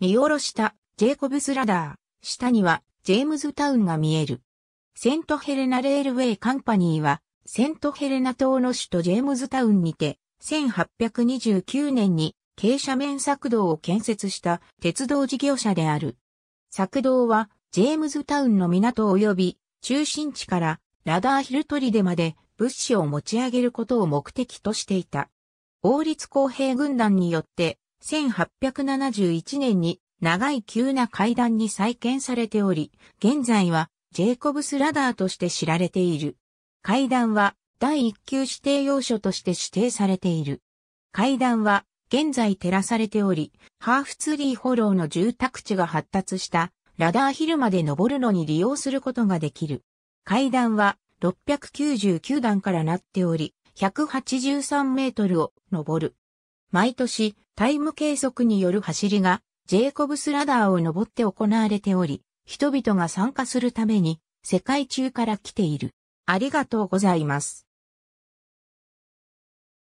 見下ろしたジェイコブスラダー、下にはジェームズタウンが見える。セントヘレナレールウェイカンパニーは、セントヘレナ島の首都ジェームズタウンにて、1829年に傾斜面作道を建設した鉄道事業者である。作道は、ジェームズタウンの港及び中心地からラダーヒルトリデまで物資を持ち上げることを目的としていた。王立公平軍団によって1871年に長い急な階段に再建されており、現在はジェイコブスラダーとして知られている。階段は第1級指定要所として指定されている。階段は現在照らされており、ハーフツリーフォローの住宅地が発達したラダーヒルまで登るのに利用することができる。階段は699段からなっており、183メートルを登る毎年タイム計測による走りがジェイコブスラダーを登って行われており、人々が参加するために世界中から来ている。ありがとうございます。